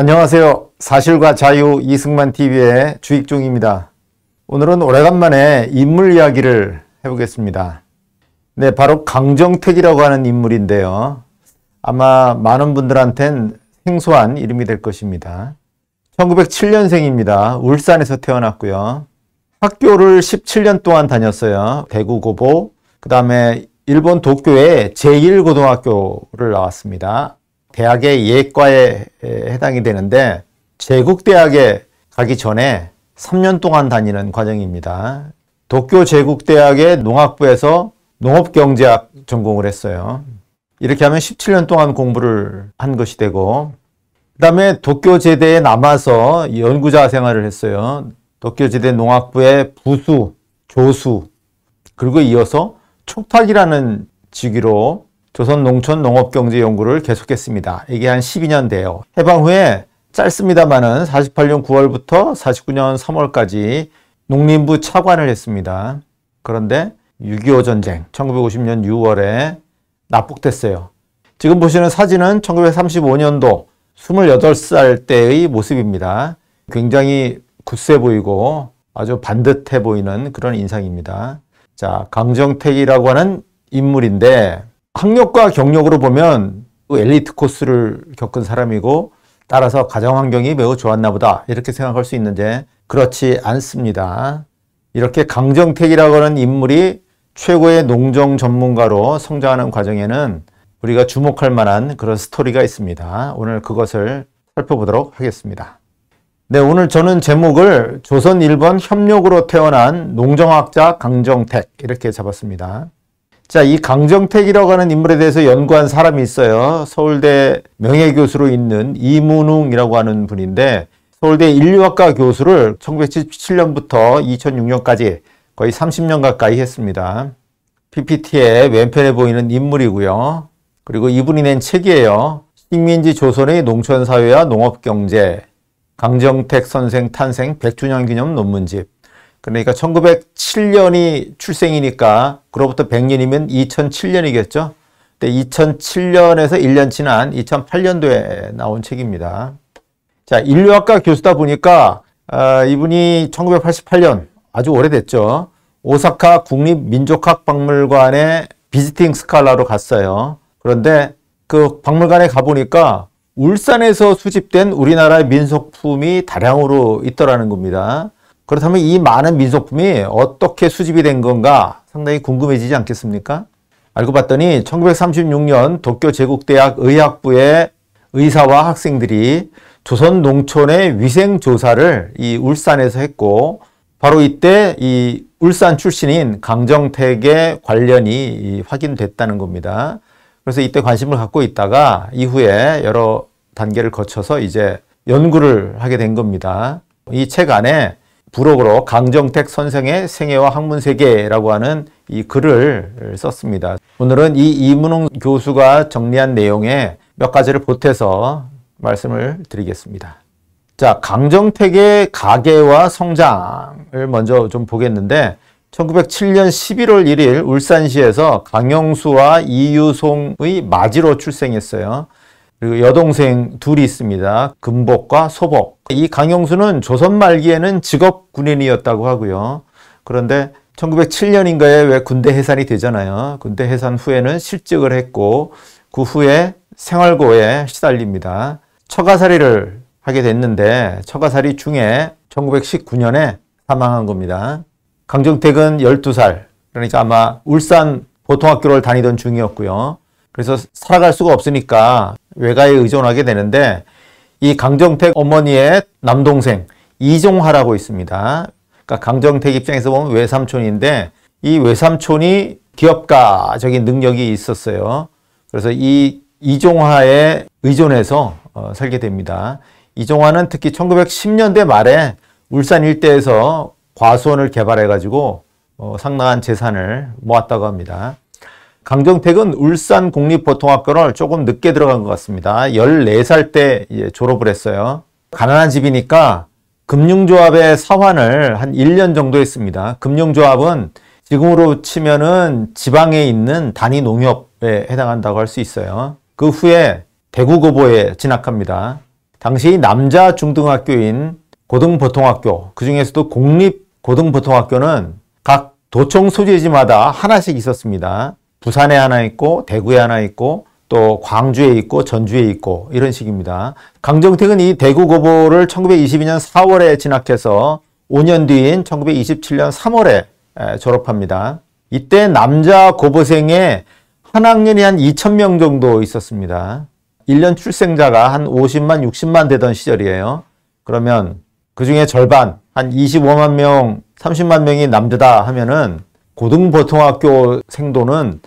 안녕하세요. 사실과 자유 이승만 TV의 주익종입니다. 오늘은 오래간만에 인물 이야기를 해보겠습니다. 네, 바로 강정택이라고 하는 인물인데요. 아마 많은 분들한텐 생소한 이름이 될 것입니다. 1907년생입니다. 울산에서 태어났고요. 학교를 17년 동안 다녔어요. 대구 고보, 그 다음에 일본 도쿄의 제1고등학교를 나왔습니다. 대학의 예과에 해당이 되는데 제국대학에 가기 전에 3년 동안 다니는 과정입니다. 도쿄 제국대학의 농학부에서 농업경제학 전공을 했어요. 이렇게 하면 17년 동안 공부를 한 것이 되고 그 다음에 도쿄제대에 남아서 연구자 생활을 했어요. 도쿄제대 농학부의 부수, 교수, 그리고 이어서 촉탁이라는 직위로 조선 농촌 농업 경제 연구를 계속했습니다. 이게 한 12년 돼요. 해방 후에 짧습니다만은 48년 9월부터 49년 3월까지 농림부 차관을 했습니다. 그런데 6.25 전쟁 1950년 6월에 납북됐어요. 지금 보시는 사진은 1935년도 28살 때의 모습입니다. 굉장히 굳세 보이고 아주 반듯해 보이는 그런 인상입니다. 자, 강정택이라고 하는 인물인데 학력과 경력으로 보면 엘리트 코스를 겪은 사람이고 따라서 가정 환경이 매우 좋았나 보다 이렇게 생각할 수 있는데 그렇지 않습니다. 이렇게 강정택이라고 하는 인물이 최고의 농정 전문가로 성장하는 과정에는 우리가 주목할 만한 그런 스토리가 있습니다. 오늘 그것을 살펴보도록 하겠습니다. 네, 오늘 저는 제목을 조선 일본 협력으로 태어난 농정학자 강정택 이렇게 잡았습니다. 자, 이 강정택이라고 하는 인물에 대해서 연구한 사람이 있어요. 서울대 명예교수로 있는 이문웅이라고 하는 분인데, 서울대 인류학과 교수를 1977년부터 2006년까지 거의 30년 가까이 했습니다. PPT에 왼편에 보이는 인물이고요. 그리고 이분이 낸 책이에요. 식민지 조선의 농촌사회와 농업경제, 강정택 선생 탄생 100주년 기념 논문집. 그러니까 1907년이 출생이니까 그로부터 100년이면 2007년이겠죠. 근데 2007년에서 1년 지난 2008년도에 나온 책입니다. 자, 인류학과 교수다 보니까 어, 이분이 1988년 아주 오래됐죠. 오사카 국립민족학박물관에 비지팅 스칼라로 갔어요. 그런데 그 박물관에 가보니까 울산에서 수집된 우리나라의 민속품이 다량으로 있더라는 겁니다. 그렇다면 이 많은 민속품이 어떻게 수집이 된 건가 상당히 궁금해지지 않겠습니까? 알고 봤더니 1936년 도쿄 제국대학 의학부의 의사와 학생들이 조선 농촌의 위생 조사를 이 울산에서 했고 바로 이때 이 울산 출신인 강정택의 관련이 확인됐다는 겁니다. 그래서 이때 관심을 갖고 있다가 이후에 여러 단계를 거쳐서 이제 연구를 하게 된 겁니다. 이 책 안에 부록으로 강정택 선생의 생애와 학문 세계라고 하는 이 글을 썼습니다. 오늘은 이 이문홍 교수가 정리한 내용에 몇 가지를 보태서 말씀을 드리겠습니다. 자, 강정택의 가계와 성장을 먼저 좀 보겠는데 1907년 11월 1일 울산시에서 강영수와 이유송의 마지로 출생했어요. 그리고 여동생 둘이 있습니다. 금복과 소복. 이강용수는 조선 말기에는 직업 군인이었다고 하고요. 그런데 1907년인가에 왜 군대 해산이 되잖아요. 군대 해산 후에는 실직을 했고 그 후에 생활고에 시달립니다. 처가살이를 하게 됐는데 처가살이 중에 1919년에 사망한 겁니다. 강정택은 12살, 그러니까 아마 울산 보통학교를 다니던 중이었고요. 그래서 살아갈 수가 없으니까 외가에 의존하게 되는데 이 강정택 어머니의 남동생 이종하라고 있습니다. 그러니까 강정택 입장에서 보면 외삼촌인데 이 외삼촌이 기업가적인 능력이 있었어요. 그래서 이 이종화에 의존해서 어, 살게 됩니다. 이종화는 특히 1910년대 말에 울산 일대에서 과수원을 개발해가지고 어, 상당한 재산을 모았다고 합니다. 강정택은 울산 공립보통학교를 조금 늦게 들어간 것 같습니다. 14살 때 졸업을 했어요. 가난한 집이니까 금융조합의 사환을 한 1년 정도 했습니다. 금융조합은 지금으로 치면은 지방에 있는 단위 농협에 해당한다고 할 수 있어요. 그 후에 대구고보에 진학합니다. 당시 남자 중등학교인 고등보통학교, 그 중에서도 공립 고등보통학교는 각 도청 소재지마다 하나씩 있었습니다. 부산에 하나 있고 대구에 하나 있고 또 광주에 있고 전주에 있고 이런 식입니다. 강정택은 이 대구 고보를 1922년 4월에 진학해서 5년 뒤인 1927년 3월에 졸업합니다. 이때 남자 고보생에한 학년이 한 2,000명 정도 있었습니다. 1년 출생자가 한 50만, 60만 되던 시절이에요. 그러면 그 중에 절반, 한 25만 명, 30만 명이 남자다 하면은 고등보통학교 생도는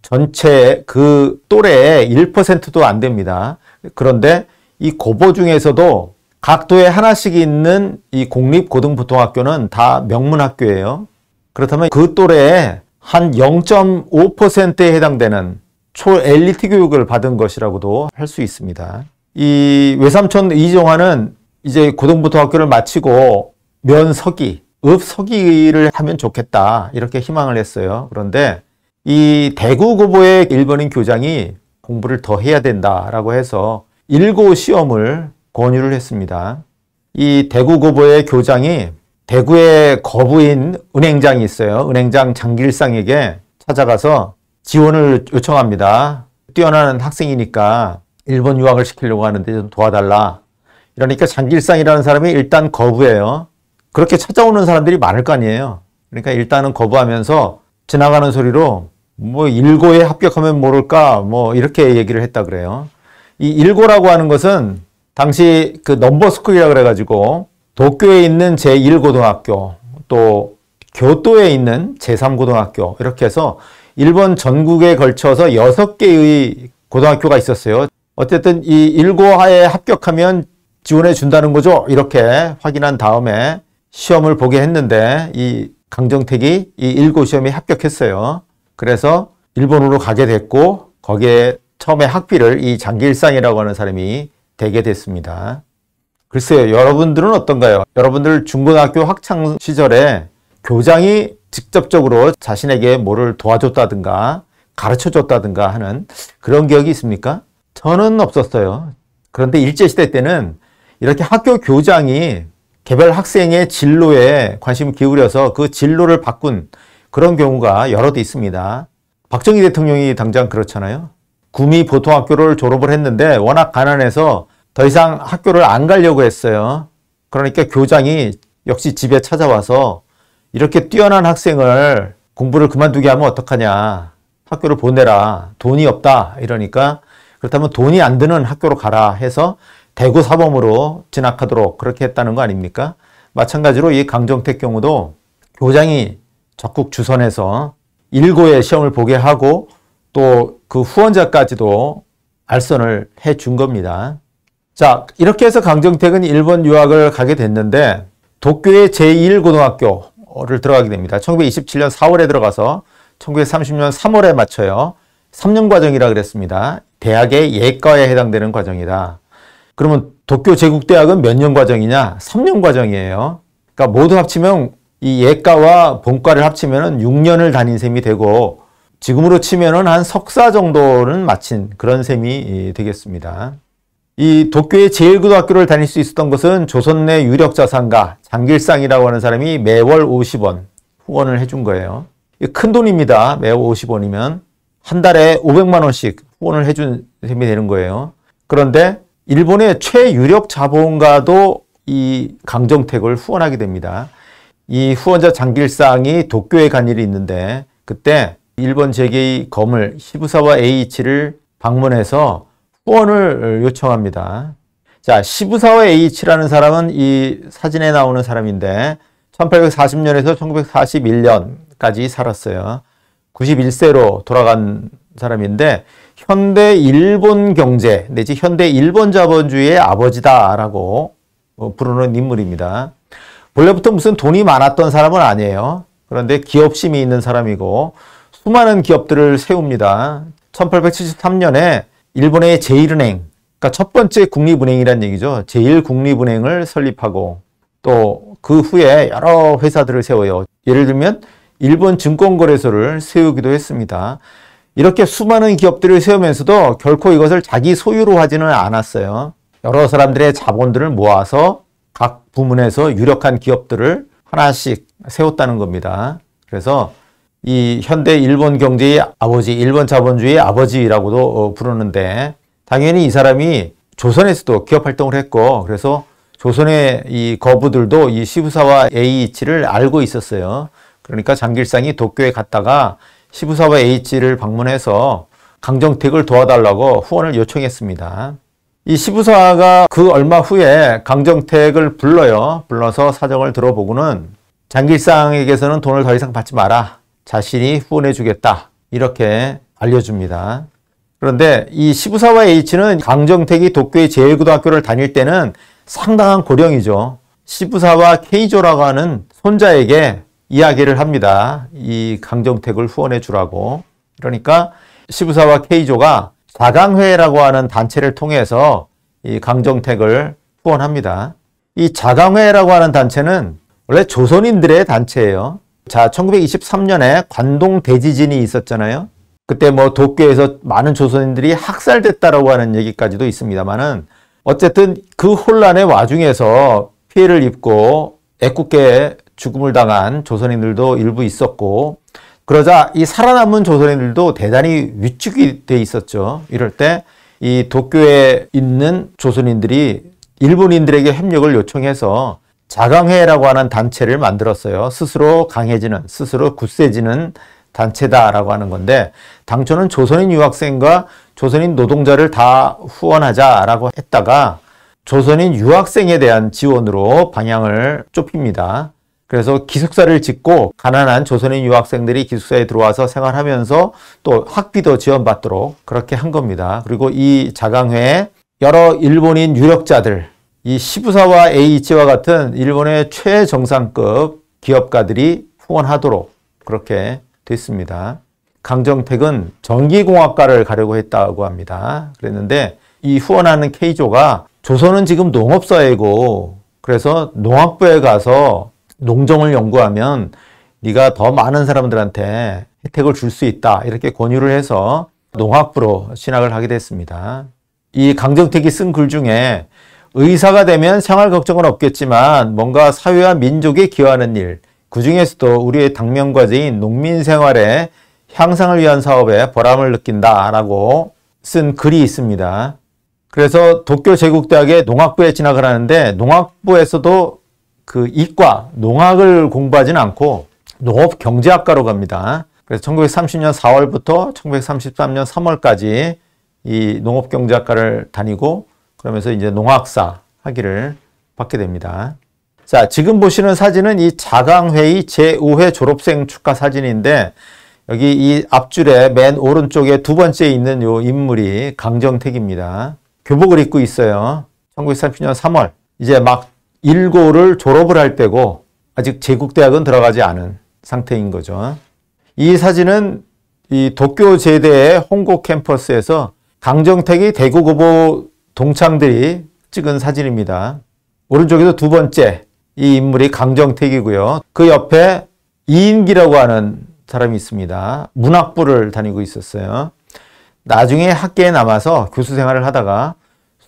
전체 그 또래의 1%도 안 됩니다. 그런데 이 고보 중에서도 각도에 하나씩 있는 이 공립고등보통학교는 다 명문학교예요. 그렇다면 그또래의한 0.5%에 해당되는 초엘리트 교육을 받은 것이라고도 할 수 있습니다. 이 외삼촌 이종환은 이제 고등부터 학교를 마치고 면서기 읍서기를 하면 좋겠다 이렇게 희망을 했어요. 그런데 이 대구 고보의 일본인 교장이 공부를 더 해야 된다라고 해서 일고 시험을 권유를 했습니다. 이 대구 고보의 교장이 대구의 거부인 은행장이 있어요. 은행장 장길상에게 찾아가서 지원을 요청합니다. 뛰어난 학생이니까 일본 유학을 시키려고 하는데 좀 도와달라. 이러니까 장길상이라는 사람이 일단 거부해요. 그렇게 찾아오는 사람들이 많을 거 아니에요. 그러니까 일단은 거부하면서 지나가는 소리로 뭐 일고에 합격하면 모를까 뭐 이렇게 얘기를 했다 그래요. 이 일고라고 하는 것은 당시 그 넘버스쿨이라 그래가지고 도쿄에 있는 제1고등학교 또 교토에 있는 제3고등학교 이렇게 해서 일본 전국에 걸쳐서 6개의 고등학교가 있었어요. 어쨌든 이 일고하에 합격하면 지원해 준다는 거죠. 이렇게 확인한 다음에 시험을 보게 했는데 이 강정택이 이 1고 시험에 합격했어요. 그래서 일본으로 가게 됐고 거기에 처음에 학비를 이 장길상이라고 하는 사람이 대게 됐습니다. 글쎄요, 여러분들은 어떤가요? 여러분들 중고등학교 학창 시절에 교장이 직접적으로 자신에게 뭐를 도와줬다든가 가르쳐 줬다든가 하는 그런 기억이 있습니까? 저는 없었어요. 그런데 일제시대 때는 이렇게 학교 교장이 개별 학생의 진로에 관심을 기울여서 그 진로를 바꾼 그런 경우가 여러 대 있습니다. 박정희 대통령이 당장 그렇잖아요. 구미 보통학교를 졸업을 했는데 워낙 가난해서 더 이상 학교를 안 가려고 했어요. 그러니까 교장이 역시 집에 찾아와서 이렇게 뛰어난 학생을 공부를 그만두게 하면 어떡하냐. 학교를 보내라. 돈이 없다. 이러니까 그렇다면 돈이 안 드는 학교로 가라 해서 대구 사범으로 진학하도록 그렇게 했다는 거 아닙니까? 마찬가지로 이 강정택 경우도 교장이 적극 주선해서 일고의 시험을 보게 하고 또 그 후원자까지도 알선을 해 준 겁니다. 자, 이렇게 해서 강정택은 일본 유학을 가게 됐는데 도쿄의 제1고등학교를 들어가게 됩니다. 1927년 4월에 들어가서 1930년 3월에 맞춰요. 3년 과정이라 그랬습니다. 대학의 예과에 해당되는 과정이다. 그러면 도쿄 제국대학은 몇 년 과정이냐? 3년 과정이에요. 그러니까 모두 합치면 이 예과와 본과를 합치면 6년을 다닌 셈이 되고 지금으로 치면한 석사 정도는 마친 그런 셈이 예, 되겠습니다. 이 도쿄의 제일고등학교를 다닐 수 있었던 것은 조선 내 유력 자산가 장길상이라고 하는 사람이 매월 50원 후원을 해준 거예요. 큰 돈입니다. 매월 50원이면 한 달에 500만 원씩 후원을 해준 셈이 되는 거예요. 그런데 일본의 최유력 자본가도 이 강정택을 후원하게 됩니다. 이 후원자 장길상이 도쿄에 간 일이 있는데 그때 일본 재계의 검을 시부사와 H를 방문해서 후원을 요청합니다. 자, 시부사와 H라는 사람은 이 사진에 나오는 사람인데 1840년에서 1941년까지 살았어요. 91세로 돌아간 사람인데 현대 일본 경제 내지 현대 일본 자본주의의 아버지다라고 어, 부르는 인물입니다. 본래부터 무슨 돈이 많았던 사람은 아니에요. 그런데 기업심이 있는 사람이고 수많은 기업들을 세웁니다. 1873년에 일본의 제1은행, 그러니까 첫 번째 국립은행이란 얘기죠. 제1국립은행을 설립하고 또 그 후에 여러 회사들을 세워요. 예를 들면 일본 증권거래소를 세우기도 했습니다. 이렇게 수많은 기업들을 세우면서도 결코 이것을 자기 소유로 하지는 않았어요. 여러 사람들의 자본들을 모아서 각 부문에서 유력한 기업들을 하나씩 세웠다는 겁니다. 그래서 이 현대 일본 경제의 아버지, 일본 자본주의의 아버지라고도 어, 부르는데 당연히 이 사람이 조선에서도 기업 활동을 했고 그래서 조선의 이 거부들도 이 시부사와 a 이치를 알고 있었어요. 그러니까 장길상이 도쿄에 갔다가 시부사와 H를 방문해서 강정택을 도와달라고 후원을 요청했습니다. 이 시부사가 그 얼마 후에 강정택을 불러요. 불러서 사정을 들어보고는 장길상에게서는 돈을 더 이상 받지 마라. 자신이 후원해 주겠다. 이렇게 알려줍니다. 그런데 이 시부사와 H는 강정택이 도쿄의 제1고등학교를 다닐 때는 상당한 고령이죠. 시부사와 k 조라고 하는 손자에게 이야기를 합니다. 이 강정택을 후원해 주라고. 그러니까 시부사와 케이조가 자강회라고 하는 단체를 통해서 이 강정택을 후원합니다. 이 자강회라고 하는 단체는 원래 조선인들의 단체예요. 자, 1923년에 관동 대지진이 있었잖아요. 그때 뭐 도쿄에서 많은 조선인들이 학살됐다라고 하는 얘기까지도 있습니다만은 어쨌든 그 혼란의 와중에서 피해를 입고 애국계 죽음을 당한 조선인들도 일부 있었고 그러자 이 살아남은 조선인들도 대단히 위축이 돼 있었죠. 이럴 때 이 도쿄에 있는 조선인들이 일본인들에게 협력을 요청해서 자강회라고 하는 단체를 만들었어요. 스스로 강해지는, 스스로 굳세지는 단체다라고 하는 건데 당초는 조선인 유학생과 조선인 노동자를 다 후원하자라고 했다가 조선인 유학생에 대한 지원으로 방향을 좁힙니다. 그래서 기숙사를 짓고 가난한 조선인 유학생들이 기숙사에 들어와서 생활하면서 또 학비도 지원받도록 그렇게 한 겁니다. 그리고 이 자강회에 여러 일본인 유력자들, 이 시부사와 에이치와 같은 일본의 최정상급 기업가들이 후원하도록 그렇게 됐습니다. 강정택은 전기공학과를 가려고 했다고 합니다. 그랬는데 이 후원하는 K조가 조선은 지금 농업사회고 그래서 농학부에 가서 농정을 연구하면 네가 더 많은 사람들한테 혜택을 줄 수 있다 이렇게 권유를 해서 농학부로 진학을 하게 됐습니다. 이 강정택이 쓴 글 중에 의사가 되면 생활 걱정은 없겠지만 뭔가 사회와 민족에 기여하는 일, 그 중에서도 우리의 당면과제인 농민 생활의 향상을 위한 사업에 보람을 느낀다라고 쓴 글이 있습니다. 그래서 도쿄 제국대학의 농학부에 진학을 하는데 농학부에서도 그 이과 농학을 공부하진 않고 농업 경제학과로 갑니다. 그래서 1930년 4월부터 1933년 3월까지 이 농업 경제학과를 다니고 그러면서 이제 농학사 학위를 받게 됩니다. 자, 지금 보시는 사진은 이 자강회의 제5회 졸업생 축하 사진인데 여기 이 앞줄에 맨 오른쪽에 두 번째 있는 요 인물이 강정택입니다. 교복을 입고 있어요. 1930년 3월 이제 막 일고를 졸업을 할 때고 아직 제국대학은 들어가지 않은 상태인 거죠. 이 사진은 이 도쿄 제대의 홍고 캠퍼스에서 강정택이 대구고보 동창들이 찍은 사진입니다. 오른쪽에서 두 번째 이 인물이 강정택이고요. 그 옆에 이인기라고 하는 사람이 있습니다. 문학부를 다니고 있었어요. 나중에 학계에 남아서 교수 생활을 하다가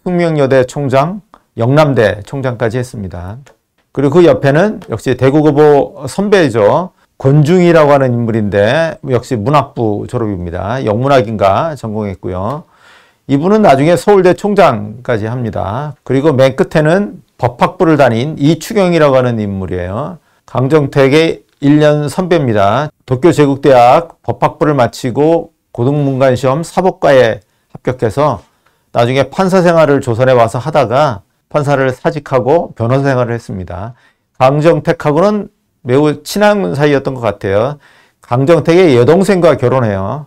숙명여대 총장, 영남대 총장까지 했습니다. 그리고 그 옆에는 역시 대구고보 선배죠. 권중이라고 하는 인물인데 역시 문학부 졸업입니다. 영문학인가 전공했고요. 이분은 나중에 서울대 총장까지 합니다. 그리고 맨 끝에는 법학부를 다닌 이추경이라고 하는 인물이에요. 강정택의 1년 선배입니다. 도쿄 제국대학 법학부를 마치고 고등문관시험 사법과에 합격해서 나중에 판사 생활을 조선에 와서 하다가 판사를 사직하고 변호사 생활을 했습니다. 강정택하고는 매우 친한 사이였던 것 같아요. 강정택의 여동생과 결혼해요.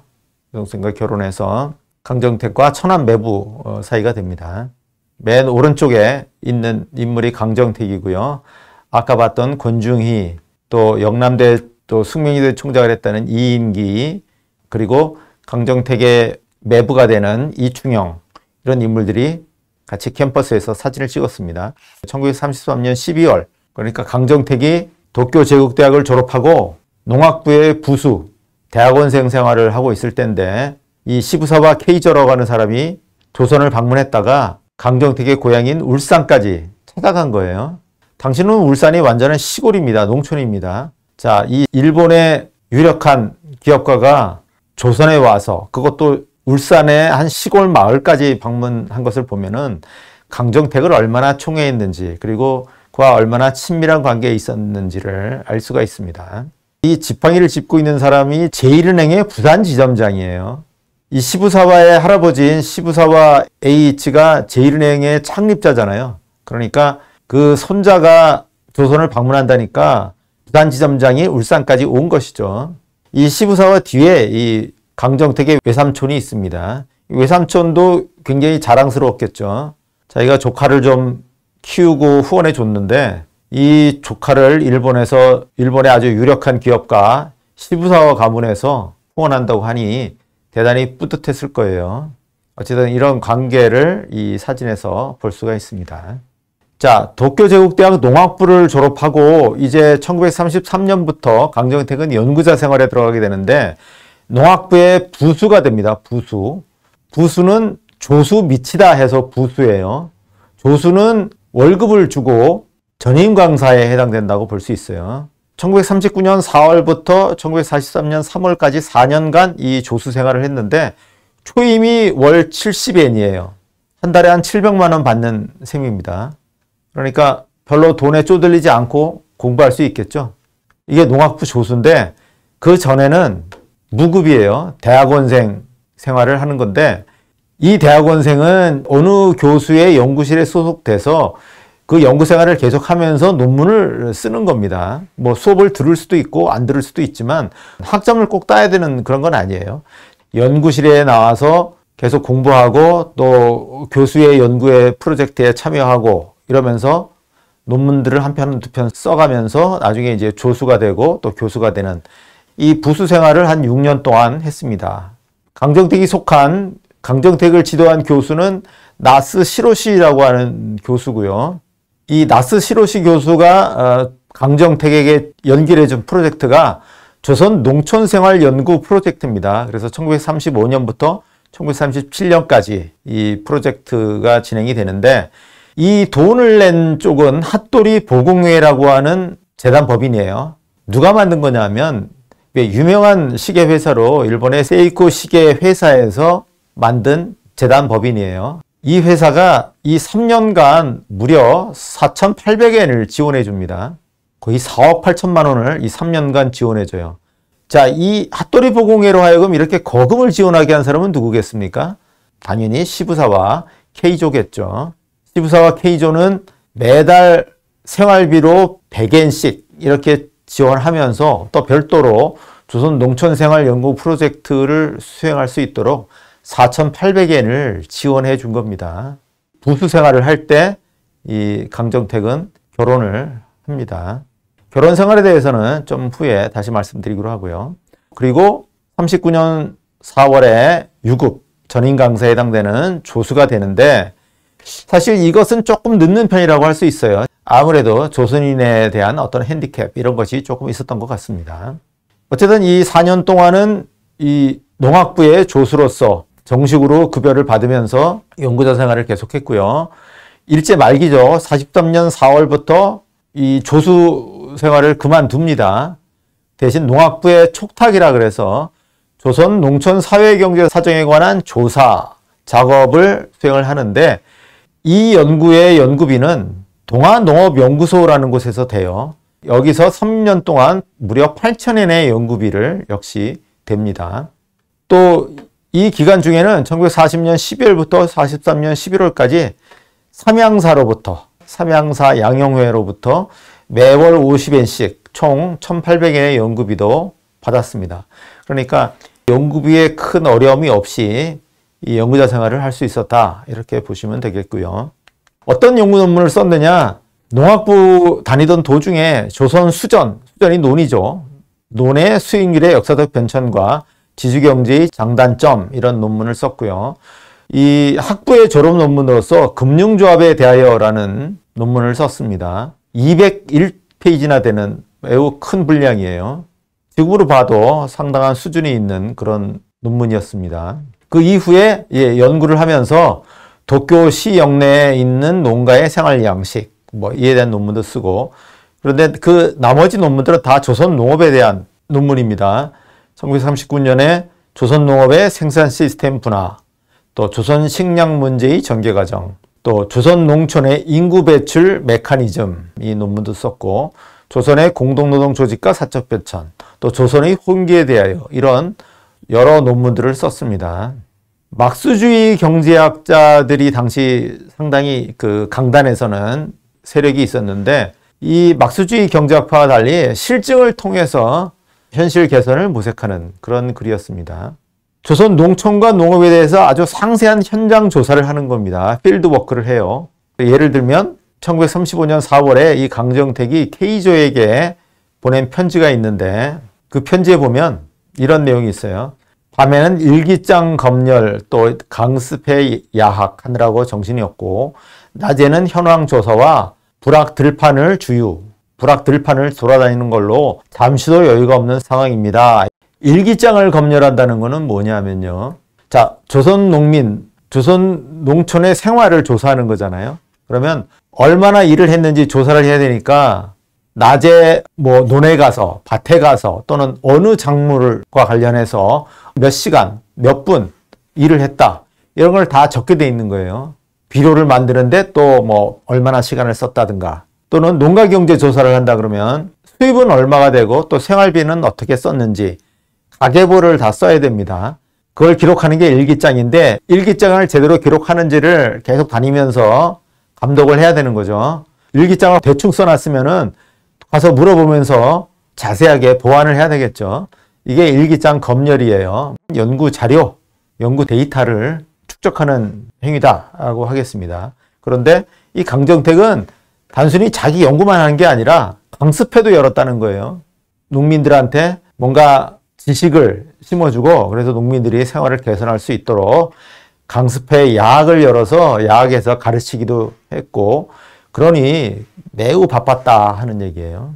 여동생과 결혼해서 강정택과 천안 매부 어, 사이가 됩니다. 맨 오른쪽에 있는 인물이 강정택이고요. 아까 봤던 권중희, 또 영남대 또 숙명이대 총장을 했다는 이인기, 그리고 강정택의 매부가 되는 이충영 이런 인물들이 같이 캠퍼스에서 사진을 찍었습니다. 1933년 12월 그러니까 강정택이 도쿄 제국대학을 졸업하고 농학부의 부수 대학원생 생활을 하고 있을 때인데 이 시부사와 케이저라고 하는 사람이 조선을 방문했다가 강정택의 고향인 울산까지 찾아간 거예요. 당신은 울산이 완전한 시골입니다. 농촌입니다. 자, 이 일본의 유력한 기업가가 조선에 와서 그것도 울산의 한 시골 마을까지 방문한 것을 보면은 강정택을 얼마나 총애했는지 그리고 그와 얼마나 친밀한 관계에 있었는지를 알 수가 있습니다. 이 지팡이를 짚고 있는 사람이 제1은행의 부산 지점장이에요. 이 시부사와의 할아버지인 시부사와 a H가 제1은행의 창립자잖아요. 그러니까 그 손자가 조선을 방문한다니까 부산 지점장이 울산까지 온 것이죠. 이 시부사와 뒤에 이 강정택의 외삼촌이 있습니다. 외삼촌도 굉장히 자랑스러웠겠죠. 자기가 조카를 좀 키우고 후원해 줬는데 이 조카를 일본에서 일본의 아주 유력한 기업가 시부사와 가문에서 후원한다고 하니 대단히 뿌듯했을 거예요. 어쨌든 이런 관계를 이 사진에서 볼 수가 있습니다. 자, 도쿄 제국대학 농학부를 졸업하고 이제 1933년부터 강정택은 연구자 생활에 들어가게 되는데 농학부의 부수가 됩니다. 부수. 부수는 조수 미치다 해서 부수예요. 조수는 월급을 주고 전임 강사에 해당된다고 볼 수 있어요. 1939년 4월부터 1943년 3월까지 4년간 이 조수 생활을 했는데 초임이 월 70엔이에요. 한 달에 한 700만 원 받는 셈입니다. 그러니까 별로 돈에 쪼들리지 않고 공부할 수 있겠죠. 이게 농학부 조수인데 그 전에는 무급이에요. 대학원생 생활을 하는 건데 이 대학원생은 어느 교수의 연구실에 소속돼서 그 연구 생활을 계속하면서 논문을 쓰는 겁니다. 뭐 수업을 들을 수도 있고 안 들을 수도 있지만 학점을 꼭 따야 되는 그런 건 아니에요. 연구실에 나와서 계속 공부하고 또 교수의 연구의 프로젝트에 참여하고 이러면서 논문들을 한 편 두 편 써가면서 나중에 이제 조수가 되고 또 교수가 되는 이 부수 생활을 한 6년 동안 했습니다. 강정택이 속한 강정택을 지도한 교수는 나스 시로시라고 하는 교수고요. 이 나스 시로시 교수가 어, 강정택에게 연결해 준 프로젝트가 조선 농촌생활 연구 프로젝트입니다. 그래서 1935년부터 1937년까지 이 프로젝트가 진행이 되는데 이 돈을 낸 쪽은 핫돌이 보공회라고 하는 재단 법인이에요. 누가 만든 거냐면 유명한 시계 회사로 일본의 세이코 시계 회사에서 만든 재단 법인이에요. 이 회사가 이 3년간 무려 4,800엔을 지원해 줍니다. 거의 4억 8천만 원을 이 3년간 지원해 줘요. 자, 이 핫도리 보공회로 하여금 이렇게 거금을 지원하게 한 사람은 누구겠습니까? 당연히 시부사와 K조겠죠. 시부사와 K조는 매달 생활비로 100엔씩 이렇게 지원하면서 또 별도로 조선 농촌생활 연구 프로젝트를 수행할 수 있도록 4,800엔을 지원해 준 겁니다. 부수 생활을 할 때 이 강정택은 결혼을 합니다. 결혼 생활에 대해서는 좀 후에 다시 말씀드리기로 하고요. 그리고 39년 4월에 유급 전인 강사에 해당되는 조수가 되는데 사실 이것은 조금 늦는 편이라고 할 수 있어요. 아무래도 조선인에 대한 어떤 핸디캡 이런 것이 조금 있었던 것 같습니다. 어쨌든 이 4년 동안은 이 농학부의 조수로서 정식으로 급여를 받으면서 연구자 생활을 계속했고요. 일제 말기죠. 43년 4월부터 이 조수 생활을 그만둡니다. 대신 농학부의 촉탁이라 그래서 조선 농촌 사회경제 사정에 관한 조사 작업을 수행을 하는데 이 연구의 연구비는 동안농업연구소라는 곳에서 돼요. 여기서 3년 동안 무려 8천엔의 연구비를 역시 됩니다. 또 이 기간 중에는 1940년 12월부터 43년 11월까지 삼양사로부터 삼양사 양영회로부터 매월 50엔씩 총 1800엔의 연구비도 받았습니다. 그러니까 연구비에 큰 어려움이 없이 이 연구자 생활을 할 수 있었다 이렇게 보시면 되겠고요. 어떤 연구 논문을 썼느냐? 농학부 다니던 도중에 조선 수전, 수전이 논이죠. 논의 수익률의 역사적 변천과 지주경제의 장단점 이런 논문을 썼고요. 이 학부의 졸업 논문으로서 금융조합에 대하여라는 논문을 썼습니다. 201페이지나 되는 매우 큰 분량이에요. 지금으로 봐도 상당한 수준이 있는 그런 논문이었습니다. 그 이후에 예, 연구를 하면서 도쿄시 영내에 있는 농가의 생활 양식 뭐 이에 대한 논문도 쓰고 그런데 그 나머지 논문들은 다 조선 농업에 대한 논문입니다. 1939년에 조선 농업의 생산 시스템 분화, 또 조선 식량 문제의 전개 과정, 또 조선 농촌의 인구 배출 메커니즘 이 논문도 썼고 조선의 공동노동 조직과 사적 배천, 또 조선의 혼기에 대하여 이런 여러 논문들을 썼습니다. 막수주의 경제학자들이 당시 상당히 그 강단에서는 세력이 있었는데 이 막수주의 경제학파와 달리 실증을 통해서 현실 개선을 모색하는 그런 글이었습니다. 조선 농촌과 농업에 대해서 아주 상세한 현장 조사를 하는 겁니다. 필드 워크를 해요. 예를 들면 1935년 4월에 이 강정택이 K조에게 보낸 편지가 있는데 그 편지에 보면 이런 내용이 있어요. 밤에는 일기장 검열 또 강습회 야학하느라고 정신이 없고 낮에는 현황 조사와 불악 들판을 주유, 불악 들판을 돌아다니는 걸로 잠시도 여유가 없는 상황입니다. 일기장을 검열한다는 것은 뭐냐면요. 자, 조선 농민, 조선 농촌의 생활을 조사하는 거잖아요. 그러면 얼마나 일을 했는지 조사를 해야 되니까 낮에 뭐 논에 가서 밭에 가서 또는 어느 작물과 관련해서 몇 시간, 몇 분 일을 했다. 이런 걸 다 적게 돼 있는 거예요. 비료를 만드는데 또 뭐 얼마나 시간을 썼다든가 또는 농가 경제 조사를 한다 그러면 수입은 얼마가 되고 또 생활비는 어떻게 썼는지 가계부를 다 써야 됩니다. 그걸 기록하는 게 일기장인데 일기장을 제대로 기록하는지를 계속 다니면서 감독을 해야 되는 거죠. 일기장을 대충 써놨으면은 가서 물어보면서 자세하게 보완을 해야 되겠죠. 이게 일기장 검열이에요. 연구 자료, 연구 데이터를 축적하는 행위다라고 하겠습니다. 그런데 이 강정택은 단순히 자기 연구만 하는 게 아니라 강습회도 열었다는 거예요. 농민들한테 뭔가 지식을 심어주고 그래서 농민들이 생활을 개선할 수 있도록 강습회 약을 열어서 약에서 가르치기도 했고 그러니 매우 바빴다 하는 얘기예요.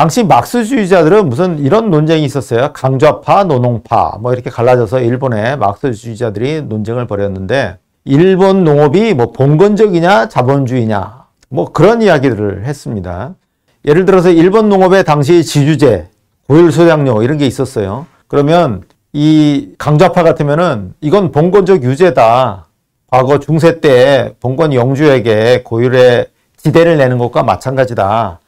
당시 막스주의자들은 무슨 이런 논쟁이 있었어요. 강좌파, 노농파 뭐 이렇게 갈라져서 일본의 막스주의자들이 논쟁을 벌였는데 일본 농업이 뭐 봉건적이냐 자본주의냐 뭐 그런 이야기들을 했습니다. 예를 들어서 일본 농업의 당시 지주제, 고율 소장료 이런 게 있었어요. 그러면 이 강좌파 같으면은 이건 봉건적 유죄다. 과거 중세 때 봉건 영주에게 고율의 지대를 내는 것과 마찬가지다.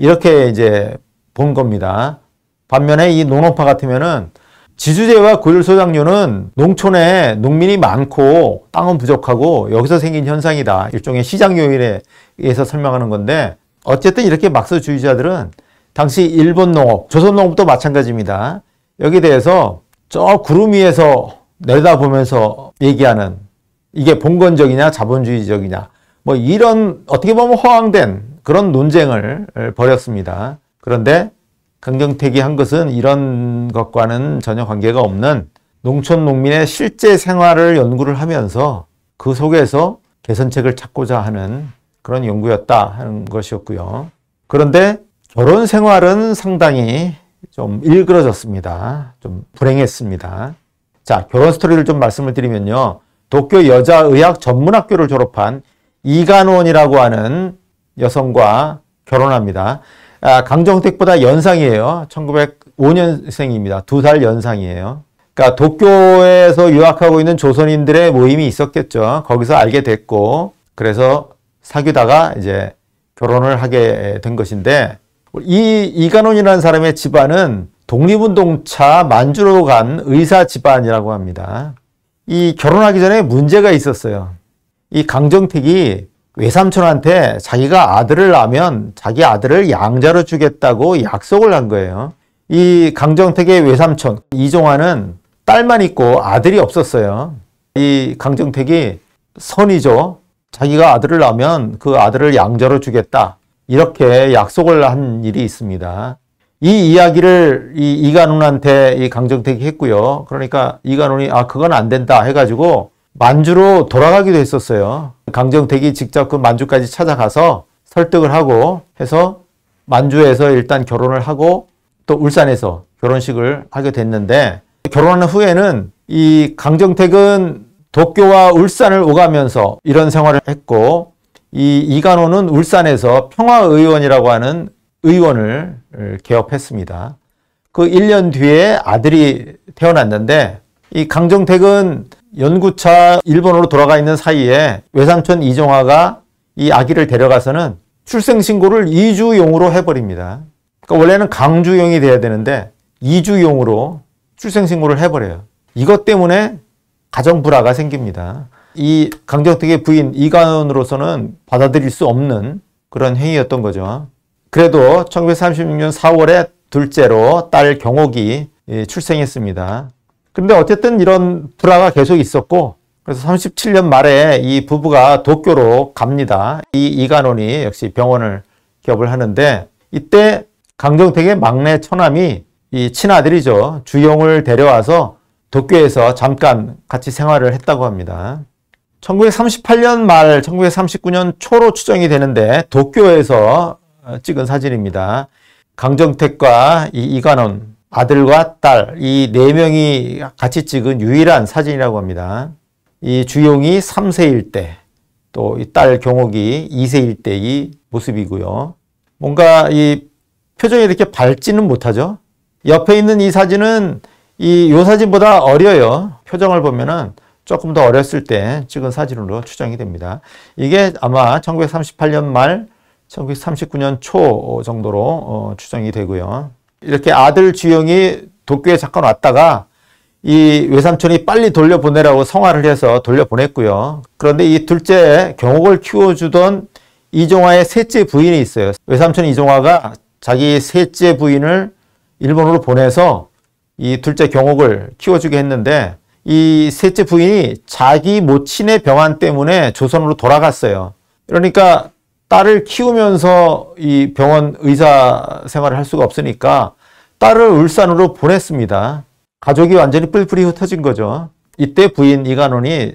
이렇게 이제 본 겁니다. 반면에 이 논업화 같으면은 지주제와 고율소장료는 농촌에 농민이 많고 땅은 부족하고 여기서 생긴 현상이다. 일종의 시장 요인에 의해서 설명하는 건데 어쨌든 이렇게 막스주의자들은 당시 일본 농업, 조선 농업도 마찬가지입니다. 여기 대해서 저 구름 위에서 내다보면서 얘기하는 이게 봉건적이냐 자본주의적이냐 뭐 이런 어떻게 보면 허황된 그런 논쟁을 벌였습니다. 그런데 강경택이 한 것은 이런 것과는 전혀 관계가 없는 농촌 농민의 실제 생활을 연구를 하면서 그 속에서 개선책을 찾고자 하는 그런 연구였다 하는 것이었고요. 그런데 결혼 생활은 상당히 좀 일그러졌습니다. 좀 불행했습니다. 자, 결혼 스토리를 좀 말씀을 드리면요. 도쿄 여자의학 전문학교를 졸업한 이간원이라고 하는 여성과 결혼합니다. 아, 강정택보다 연상이에요. 1905년생입니다. 두 살 연상이에요. 그러니까 도쿄에서 유학하고 있는 조선인들의 모임이 있었겠죠. 거기서 알게 됐고 그래서 사귀다가 이제 결혼을 하게 된 것인데 이 이간원이라는 사람의 집안은 독립운동차 만주로 간 의사 집안이라고 합니다. 이 결혼하기 전에 문제가 있었어요. 이 강정택이 외삼촌한테 자기가 아들을 낳으면 자기 아들을 양자로 주겠다고 약속을 한 거예요. 이 강정택의 외삼촌 이종환은 딸만 있고 아들이 없었어요. 이 강정택이 선이죠. 자기가 아들을 낳으면 그 아들을 양자로 주겠다. 이렇게 약속을 한 일이 있습니다. 이 이야기를 이 이간훈한테 이 강정택이 했고요. 그러니까 이간훈이 아 그건 안 된다 해가지고 만주로 돌아가기도 했었어요. 강정택이 직접 그 만주까지 찾아가서 설득을 하고 해서 만주에서 일단 결혼을 하고 또 울산에서 결혼식을 하게 됐는데 결혼한 후에는 이 강정택은 도쿄와 울산을 오가면서 이런 생활을 했고 이 이간호는 울산에서 평화의원이라고 하는 의원을 개업했습니다. 그 1년 뒤에 아들이 태어났는데 이 강정택은 연구차 일본으로 돌아가 있는 사이에 외삼촌 이종화가 이 아기를 데려가서는 출생신고를 이주용으로 해버립니다. 그러니까 원래는 강주용이 돼야 되는데 이주용으로 출생신고를 해버려요. 이것 때문에 가정불화가 생깁니다. 이 강정택의 부인 이가원으로서는 받아들일 수 없는 그런 행위였던 거죠. 그래도 1936년 4월에 둘째로 딸 경옥이 예, 출생했습니다. 근데 어쨌든 이런 불화가 계속 있었고 그래서 37년 말에 이 부부가 도쿄로 갑니다. 이 이간원이 역시 병원을 기업을 하는데 이때 강정택의 막내 처남이 이 친아들이죠. 주영을 데려와서 도쿄에서 잠깐 같이 생활을 했다고 합니다. 1938년 말, 1939년 초로 추정이 되는데 도쿄에서 찍은 사진입니다. 강정택과 이이간원 아들과 딸, 이 네 명이 같이 찍은 유일한 사진이라고 합니다. 이 주용이 3세일 때, 또 딸 경옥이 2세일 때의 모습이고요. 뭔가 이 표정이 이렇게 밝지는 못하죠. 옆에 있는 이 사진은 이 요 사진보다 어려요. 표정을 보면은 조금 더 어렸을 때 찍은 사진으로 추정이 됩니다. 이게 아마 1938년 말, 1939년 초 정도로 어, 추정이 되고요. 이렇게 아들 주영이 도쿄에 잠깐 왔다가 이 외삼촌이 빨리 돌려보내라고 성화를 해서 돌려보냈고요. 그런데 이 둘째 경옥을 키워주던 이종화의 셋째 부인이 있어요. 외삼촌 이종화가 자기 셋째 부인을 일본으로 보내서 이 둘째 경옥을 키워주게 했는데 이 셋째 부인이 자기 모친의 병환 때문에 조선으로 돌아갔어요. 그러니까 딸을 키우면서 이 병원 의사 생활을 할 수가 없으니까 딸을 울산으로 보냈습니다. 가족이 완전히 뿔뿔이 흩어진 거죠. 이때 부인 이간원이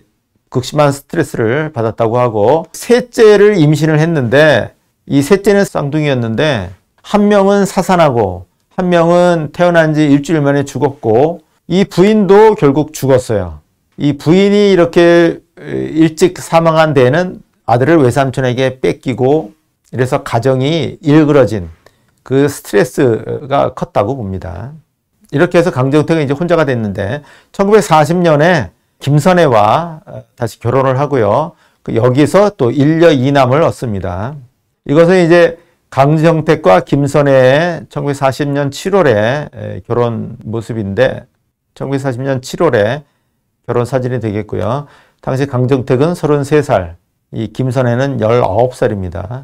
극심한 스트레스를 받았다고 하고 셋째를 임신을 했는데 이 셋째는 쌍둥이였는데 한 명은 사산하고 한 명은 태어난 지 일주일 만에 죽었고 이 부인도 결국 죽었어요. 이 부인이 이렇게 일찍 사망한 데에는 아들을 외삼촌에게 뺏기고 이래서 가정이 일그러진 그 스트레스가 컸다고 봅니다. 이렇게 해서 강정태가 이제 혼자가 됐는데 1940년에 김선혜와 어, 다시 결혼을 하고요. 그 여기서 또 1녀 2남을 얻습니다. 이것은 이제 강정택과 김선혜의 1940년 7월에 결혼 모습인데 1940년 7월에 결혼 사진이 되겠고요. 당시 강정택은 33살, 이 김선혜는 19살입니다.